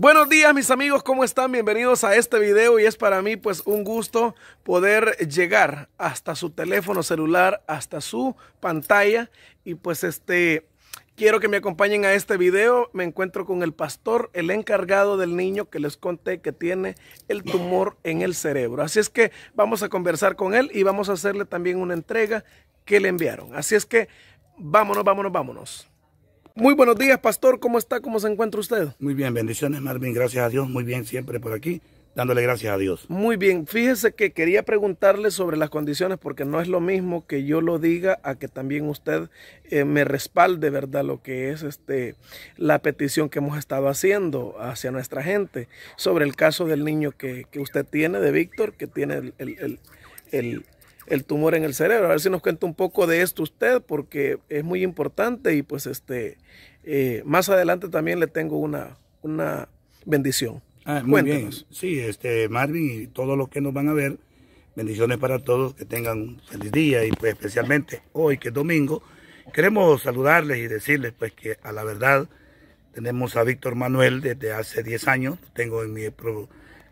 Buenos días mis amigos, ¿cómo están? Bienvenidos a este video y es para mí pues un gusto poder llegar hasta su teléfono celular, hasta su pantalla y pues este quiero que me acompañen a este video. Me encuentro con el pastor, el encargado del niño que les conté que tiene el tumor en el cerebro. Así es que vamos a conversar con él y vamos a hacerle también una entrega que le enviaron. Así es que vámonos, vámonos, vámonos. Muy buenos días, pastor. ¿Cómo está? ¿Cómo se encuentra usted? Muy bien, bendiciones, Marvin. Gracias a Dios. Muy bien, siempre por aquí, dándole gracias a Dios. Muy bien. Fíjese que quería preguntarle sobre las condiciones, porque no es lo mismo que yo lo diga a que también usted eh, me respalde, ¿verdad? Lo que es este, la petición que hemos estado haciendo hacia nuestra gente sobre el caso del niño que, que usted tiene, de Víctor, que tiene el el tumor en el cerebro. A ver si nos cuenta un poco de esto usted, porque es muy importante y pues este, eh, más adelante también le tengo una, una bendición. Ah, muy bien. Sí, este, Marvin y todos los que nos van a ver, bendiciones para todos, que tengan un feliz día y pues especialmente hoy que es domingo, queremos saludarles y decirles pues que a la verdad tenemos a Víctor Manuel desde hace 10 años, tengo en mi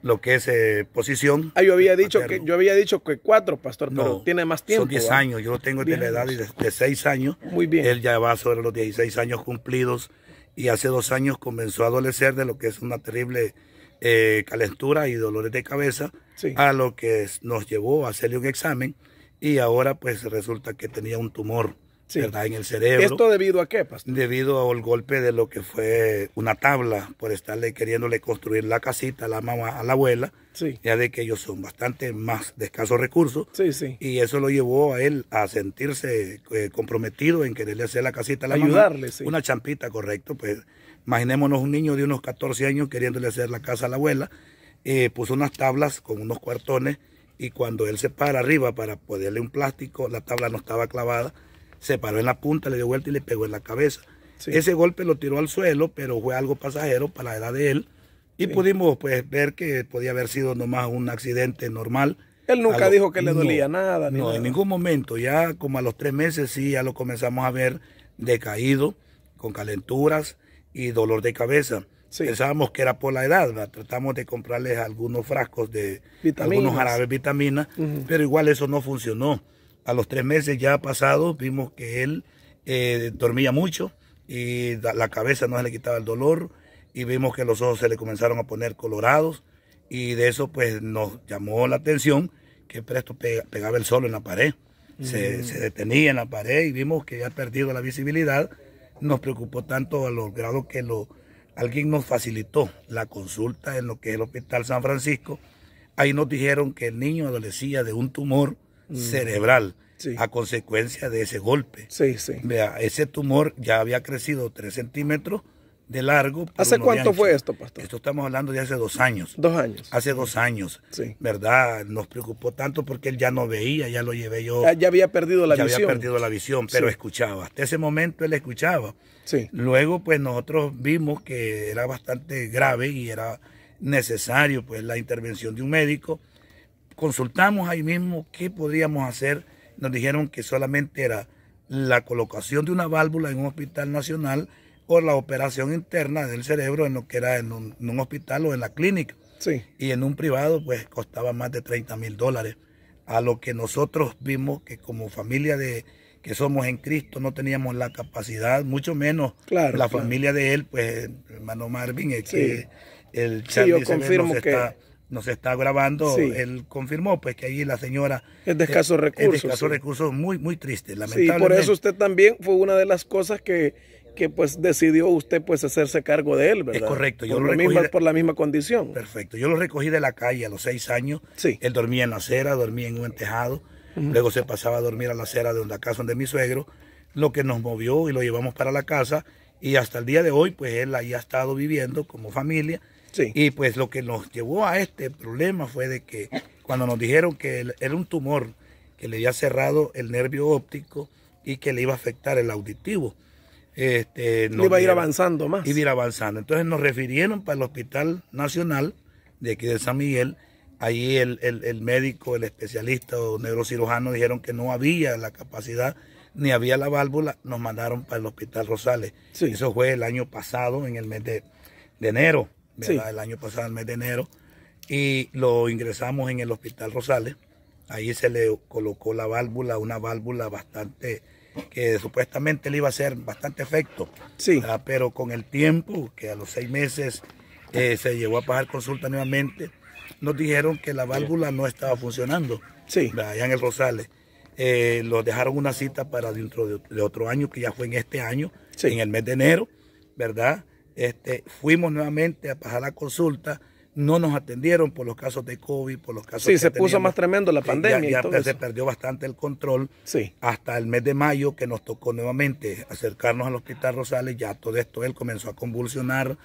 lo que es eh, posición. Ah, yo había dicho que yo había dicho que cuatro, pastor, no, pero tiene más tiempo. Son 10 ¿eh? años, yo lo tengo desde la edad de, de, seis años. Muy bien. Él ya va sobre los 16 años cumplidos y hace dos años comenzó a adolecer de lo que es una terrible eh, calentura y dolores de cabeza, a lo que nos llevó a hacerle un examen y ahora pues resulta que tenía un tumor en el cerebro. ¿Esto debido a qué, Debido al golpe de lo que fue una tabla, por estarle queriéndole construir la casita a la mamá, a la abuela. Ya de que ellos son bastante más de escasos recursos. Sí, sí. Y eso lo llevó a él a sentirse eh, comprometido en quererle hacer la casita a la Ayudarle, Una champita, correcto. Pues imaginémonos un niño de unos 14 años queriéndole hacer la casa a la abuela. Eh, puso unas tablas con unos cuartones y cuando él se para arriba para poderle un plástico, la tabla no estaba clavada se paró en la punta, le dio vuelta y le pegó en la cabeza. Ese golpe lo tiró al suelo, pero fue algo pasajero para la edad de él. Y pudimos pues ver que podía haber sido nomás un accidente normal. Él nunca dijo que le dolía nada. no, en ningún momento. Ya como a los tres meses sí, ya lo comenzamos a ver decaído, con calenturas y dolor de cabeza. Pensábamos que era por la edad, tratamos de comprarles algunos frascos de algunos jarabes vitaminas, pero igual eso no funcionó. A los tres meses ya pasados vimos que él eh, dormía mucho y la cabeza no se le quitaba el dolor y vimos que los ojos se le comenzaron a poner colorados y de eso pues nos llamó la atención que presto pegaba el solo en la pared, mm. se, detenía en la pared y vimos que ya perdido la visibilidad, nos preocupó tanto a los grados que lo, alguien nos facilitó la consulta en lo que es el Hospital San Francisco, ahí nos dijeron que el niño adolecía de un tumor Mm. cerebral a consecuencia de ese golpe. Sí, Vea, ese tumor ya había crecido 3 centímetros de largo. ¿Hace cuánto fue esto, pastor? Esto estamos hablando de hace dos años. Dos años. Hace dos años. Sí. ¿Verdad? Nos preocupó tanto porque él ya no veía, ya lo llevé yo. Ah, ya, había perdido la visión. Ya había perdido la visión, pero escuchaba. Hasta ese momento él escuchaba. Sí. Luego, pues nosotros vimos que era bastante grave y era necesario, pues, la intervención de un médico consultamos ahí mismo qué podíamos hacer. Nos dijeron que solamente era la colocación de una válvula en un hospital nacional o la operación interna del cerebro en lo que era en un, hospital o en la clínica. Sí. Y en un privado pues costaba más de 30 mil dólares. A lo que nosotros vimos que como familia de que somos en Cristo no teníamos la capacidad, mucho menos la familia de él, pues hermano Marvin, es que el Charlie sí, que... está nos está grabando, él confirmó pues que ahí la señora es de eh, escasos recursos. Es de recursos, muy, muy triste, lamentablemente. Sí, por eso usted también fue una de las cosas que, que pues decidió usted pues hacerse cargo de él, ¿verdad? Es correcto. Yo lo recogí por la misma condición. Perfecto. Yo lo recogí de la calle a los seis años. Sí. Él dormía en la acera, dormía en un tejado. Luego se pasaba a dormir a la acera de la casa donde mi suegro, lo que nos movió y lo llevamos para la casa. Y hasta el día de hoy, pues él ahí ha estado viviendo como familia. Y pues lo que nos llevó a este problema fue de que cuando nos dijeron que era un tumor que le había cerrado el nervio óptico y que le iba a afectar el auditivo. Este, iba a ir avanzando más. Iba a ir avanzando. Entonces nos refirieron para el Hospital Nacional de aquí de San Miguel. Allí el, médico, el especialista o neurocirujano dijeron que no había la capacidad ni había la válvula. Nos mandaron para el Hospital Rosales. Eso fue el año pasado, en el mes de enero el año pasado, el mes de enero, y lo ingresamos en el Hospital Rosales. Ahí se le colocó la válvula, una válvula bastante, que supuestamente le iba a hacer bastante efecto. Sí. Pero con el tiempo, que a los seis meses eh, se llevó a pagar consulta nuevamente, nos dijeron que la válvula no estaba funcionando. Sí. Allá en el Rosales. Eh, los dejaron una cita para dentro de, otro año, que ya fue en este año, en el mes de enero, ¿verdad? Este, fuimos nuevamente a pasar la consulta, no nos atendieron por los casos de COVID, por los casos Sí, se puso más tremendo la pandemia. Ya, y se perdió bastante el control. Sí. Hasta el mes de mayo que nos tocó nuevamente acercarnos al Hospital Rosales, ya todo esto él comenzó a convulsionar.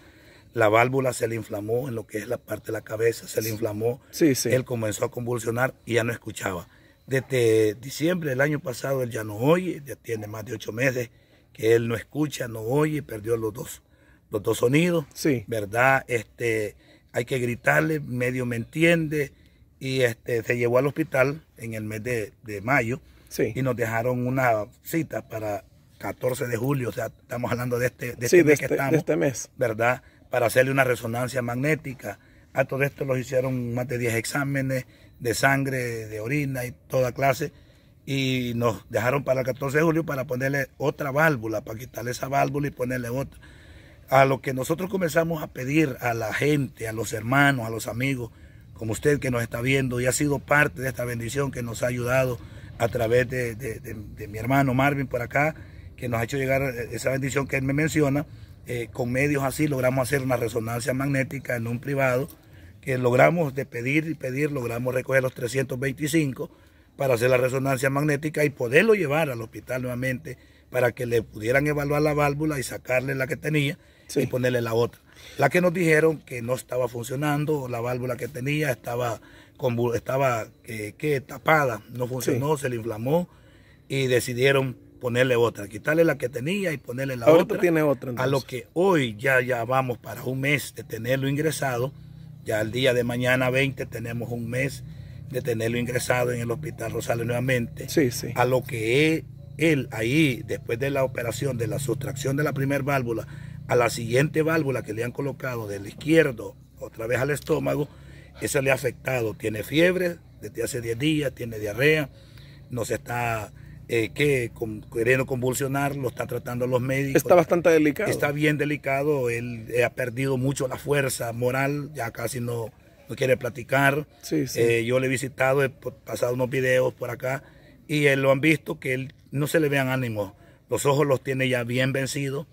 La válvula se le inflamó en lo que es la parte de la cabeza, se le inflamó. Sí, sí. Él comenzó a convulsionar y ya no escuchaba. Desde diciembre del año pasado él ya no oye, ya tiene más de ocho meses que él no escucha, no oye, perdió los dos los dos sonidos, ¿verdad? Este, hay que gritarle, medio me entiende, y este, se llevó al hospital en el mes de, mayo, y nos dejaron una cita para 14 de julio, o sea, estamos hablando de este, de este mes que este, este mes. ¿verdad? Para hacerle una resonancia magnética. A todo esto los hicieron más de 10 exámenes de sangre, de orina y toda clase y nos dejaron para el 14 de julio para ponerle otra válvula, para quitarle esa válvula y ponerle otra a lo que nosotros comenzamos a pedir a la gente, a los hermanos, a los amigos, como usted que nos está viendo y ha sido parte de esta bendición que nos ha ayudado a través de, mi hermano Marvin por acá, que nos ha hecho llegar eh, esa bendición que él me menciona. Eh, con medios así logramos hacer una resonancia magnética en un privado, que logramos de pedir y pedir, logramos recoger los 325 para hacer la resonancia magnética y poderlo llevar al hospital nuevamente para que le pudieran evaluar la válvula y sacarle la que tenía y ponerle la otra. La que nos dijeron que no estaba funcionando, la válvula que tenía estaba, estaba tapada, no funcionó, se le inflamó y decidieron ponerle otra, quitarle la que tenía y ponerle la otra. a lo que hoy ya, ya vamos para un mes de tenerlo ingresado, ya el día de mañana 20 tenemos un mes de tenerlo ingresado en el Hospital Rosales nuevamente. Sí, sí. A lo que él, él ahí, después de la operación de la sustracción de la primer válvula, a la siguiente válvula que le han colocado del izquierdo, otra vez al estómago, esa le ha afectado. Tiene fiebre desde hace 10 días, tiene diarrea, no se está eh, queriendo convulsionar, lo está tratando los médicos. Está bastante delicado. Está bien delicado, él eh, ha perdido mucho la fuerza moral, ya casi no, quiere platicar. Eh, yo le he visitado, he pasado unos videos por acá y lo han visto que él, no se le vean ánimos, los ojos los tiene ya bien vencidos.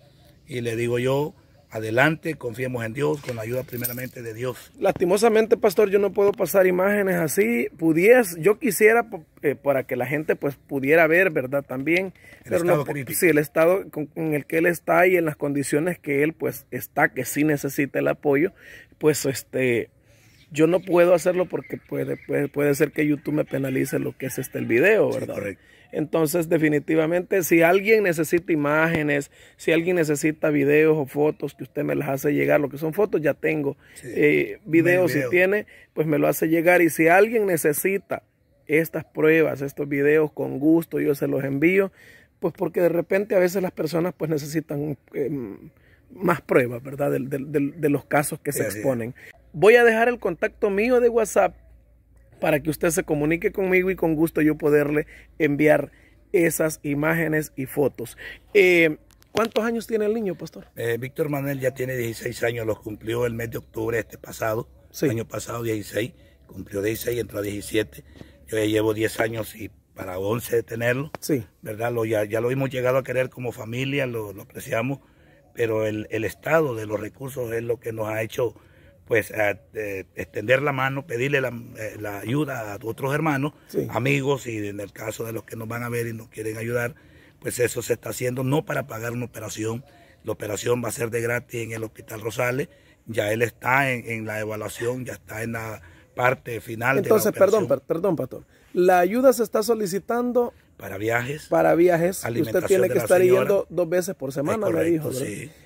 Y le digo yo, adelante, confiemos en Dios, con la ayuda primeramente de Dios. Lastimosamente, pastor, yo no puedo pasar imágenes así. Pudies, yo quisiera eh, para que la gente pues pudiera ver, ¿verdad? También. El pero el estado en el que él está y en las condiciones que él pues está, que sí necesita el apoyo, pues este yo no puedo hacerlo porque puede, puede, ser que YouTube me penalice lo que es este el video, ¿verdad? Entonces, definitivamente, si alguien necesita imágenes, si alguien necesita videos o fotos que usted me las hace llegar, lo que son fotos ya tengo, eh, videos si tiene, pues me lo hace llegar. Y si alguien necesita estas pruebas, estos videos, con gusto yo se los envío, pues porque de repente a veces las personas pues necesitan eh, más pruebas, ¿verdad? De, los casos que se exponen. Voy a dejar el contacto mío de WhatsApp para que usted se comunique conmigo y con gusto yo poderle enviar esas imágenes y fotos. Eh, ¿Cuántos años tiene el niño, pastor? Eh, Víctor Manuel ya tiene 16 años, los cumplió el mes de octubre este pasado, año pasado 16, cumplió 16, entró a 17. Yo ya llevo 10 años y para 11 de tenerlo, sí. ¿verdad? Lo, ya, ya lo hemos llegado a querer como familia, lo, apreciamos, pero el estado de los recursos es lo que nos ha hecho pues eh, extender la mano, pedirle la, eh, la ayuda a otros hermanos, amigos, y en el caso de los que nos van a ver y nos quieren ayudar, pues eso se está haciendo, no para pagar una operación, la operación va a ser de gratis en el Hospital Rosales, ya él está en, la evaluación, ya está en la parte final Entonces, de la perdón, perdón, pastor, la ayuda se está solicitando para viajes. Para viajes. Usted tiene que estar yendo dos veces por semana, me dijo.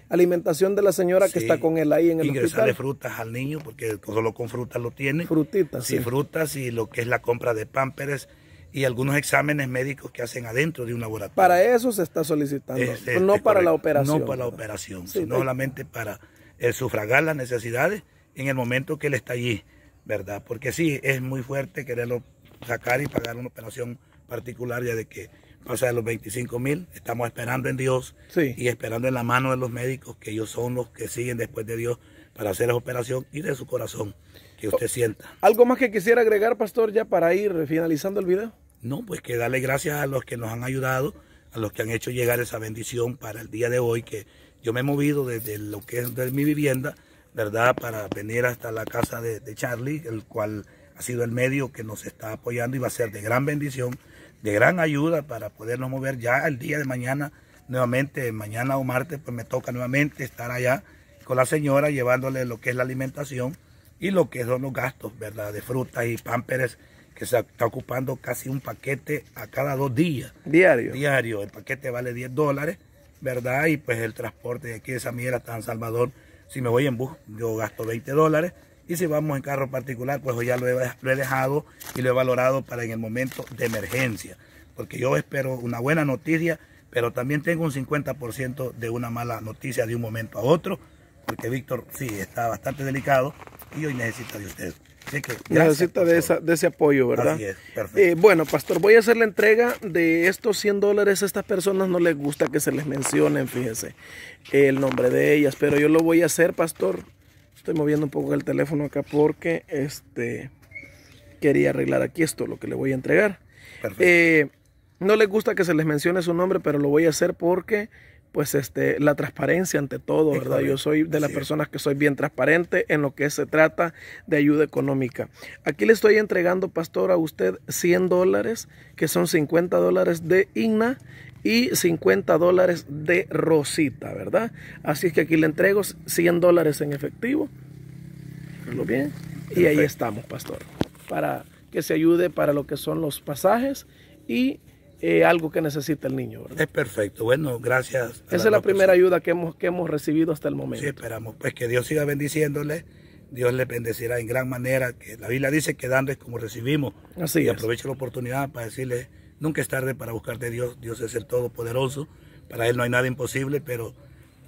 Alimentación de la señora que está con él ahí en el Ingresarle hospital. frutas al niño, porque solo con frutas lo tiene. Frutitas. Sí, frutas y lo que es la compra de pámperes y algunos exámenes médicos que hacen adentro de un laboratorio. Para eso se está solicitando, no este, para la operación. No para la operación, sino solamente para eh, sufragar las necesidades en el momento que él está allí, ¿verdad? Porque sí, es muy fuerte quererlo sacar y pagar una operación particular ya de que pasa de los 25 mil. Estamos esperando en Dios y esperando en la mano de los médicos, que ellos son los que siguen después de Dios para hacer la operación y de su corazón, que usted oh, sienta. ¿Algo más que quisiera agregar, pastor, ya para ir finalizando el video? No, pues que darle gracias a los que nos han ayudado, a los que han hecho llegar esa bendición para el día de hoy, que yo me he movido desde lo que es de mi vivienda, ¿verdad? Para venir hasta la casa de Charlie, el cual ha sido el medio que nos está apoyando y va a ser de gran bendición de gran ayuda para podernos mover ya el día de mañana, nuevamente, mañana o martes, pues me toca nuevamente estar allá con la señora llevándole lo que es la alimentación y lo que son los gastos, ¿verdad? De frutas y pámperes que se está ocupando casi un paquete a cada dos días. Diario. Diario. El paquete vale 10 dólares, ¿verdad? Y pues el transporte de aquí de Miguel hasta San Salvador, si me voy en bus, yo gasto 20 dólares. Y si vamos en carro particular, pues ya lo he, dejado y lo he valorado para en el momento de emergencia. Porque yo espero una buena noticia, pero también tengo un 50% de una mala noticia de un momento a otro. Porque Víctor, sí, está bastante delicado y hoy necesita de usted. Así que necesita de, ese apoyo, ¿verdad? Así es, eh, bueno, pastor, voy a hacer la entrega de estos 100 dólares. A estas personas no les gusta que se les mencionen, fíjense, el nombre de ellas, pero yo lo voy a hacer, pastor. Estoy moviendo un poco el teléfono acá porque este quería arreglar aquí esto, lo que le voy a entregar. Eh, no les gusta que se les mencione su nombre, pero lo voy a hacer porque pues este, la transparencia ante todo, ¿verdad? Yo soy de las personas que soy bien transparente en lo que se trata de ayuda económica. Aquí le estoy entregando, pastor, a usted 100 dólares, que son 50 dólares de IGNA y 50 dólares de Rosita, ¿verdad? Así es que aquí le entrego 100 dólares en efectivo. ¿Lo bien? Y ahí estamos, pastor. Para que se ayude para lo que son los pasajes y eh, algo que necesita el niño. ¿verdad? Es perfecto. Bueno, gracias. Esa es la primera ayuda que hemos, que hemos recibido hasta el momento. Sí, esperamos. Pues que Dios siga bendiciéndole. Dios le bendecirá en gran manera. Que la Biblia dice que dando como recibimos. Así y aprovecho la oportunidad para decirle Nunca es tarde para buscarte Dios. Dios es el Todopoderoso. Para Él no hay nada imposible, pero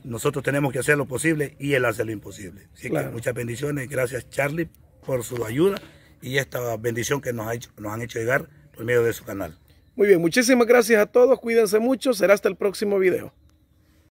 nosotros tenemos que hacer lo posible y Él hace lo imposible. Así que muchas bendiciones. Gracias, Charlie, por su ayuda y esta bendición que nos, ha nos han hecho llegar por medio de su canal. Muy bien, muchísimas gracias a todos. Cuídense mucho. Será hasta el próximo video.